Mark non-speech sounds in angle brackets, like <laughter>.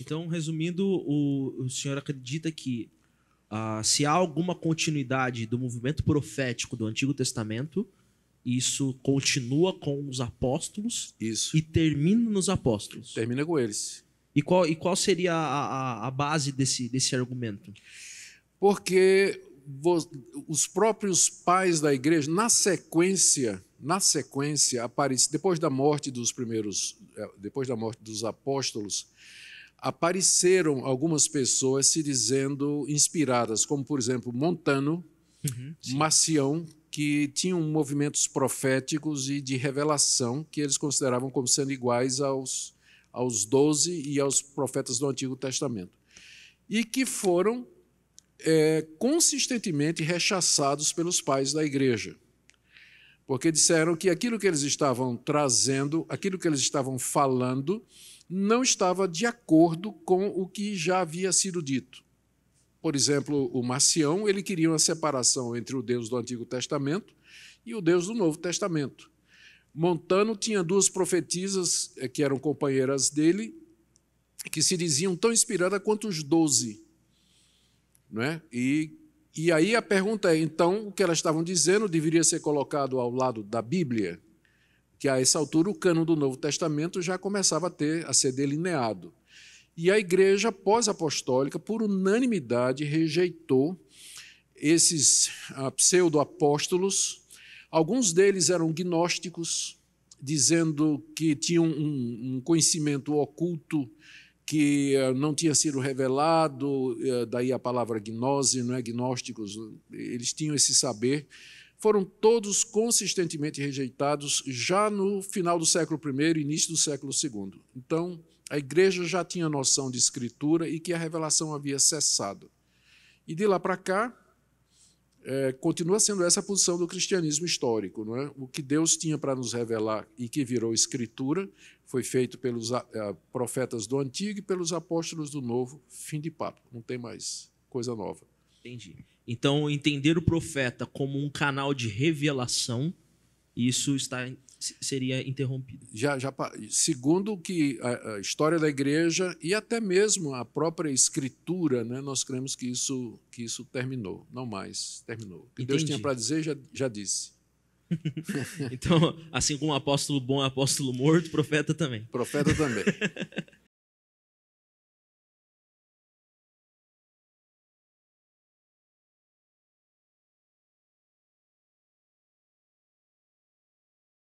Então, resumindo, o, o senhor acredita que uh, se há alguma continuidade do movimento profético do Antigo Testamento, isso continua com os apóstolos isso. e termina nos apóstolos. Termina com eles. E qual, e qual seria a, a, a base desse, desse argumento? Porque os próprios pais da igreja, na sequência, na sequência aparece depois da morte dos primeiros, eh, depois da morte dos apóstolos, apareceram algumas pessoas se dizendo inspiradas, como por exemplo Montano, uhum, Macião, que tinham movimentos proféticos e de revelação que eles consideravam como sendo iguais aos aos doze e aos profetas do Antigo Testamento e que foram é, consistentemente rechaçados pelos pais da igreja porque disseram que aquilo que eles estavam trazendo, aquilo que eles estavam falando, não estava de acordo com o que já havia sido dito. Por exemplo, o Marcião, ele queria uma separação entre o Deus do Antigo Testamento e o Deus do Novo Testamento. Montano tinha duas profetisas eh, que eram companheiras dele, que se diziam tão inspiradas quanto os doze. né e, e aí a pergunta é, então, o que elas estavam dizendo deveria ser colocado ao lado da Bíblia? que a essa altura o cano do Novo Testamento já começava a ter a ser delineado. E a igreja pós-apostólica, por unanimidade, rejeitou esses ah, pseudo-apóstolos. Alguns deles eram gnósticos, dizendo que tinham um, conhecimento oculto que ah, não tinha sido revelado, ah, daí a palavra gnose, não é gnósticos, eles tinham esse saber foram todos consistentemente rejeitados já no final do século I e início do século II. Então, a igreja já tinha noção de escritura e que a revelação havia cessado. E de lá para cá, é, continua sendo essa a posição do cristianismo histórico. Não é? O que Deus tinha para nos revelar e que virou escritura foi feito pelos profetas do Antigo e pelos apóstolos do Novo, fim de papo, não tem mais coisa nova. Entendi. Então, entender o profeta como um canal de revelação, isso está seria interrompido. Já, já segundo que a, a, história da igreja e até mesmo a própria escritura, né, nós cremos que isso que isso terminou, não mais terminou. O que Entendi. Deus tinha para dizer já, já disse. <laughs> então, assim como o apóstolo bom é apóstolo morto, profeta também. Profeta também. <laughs>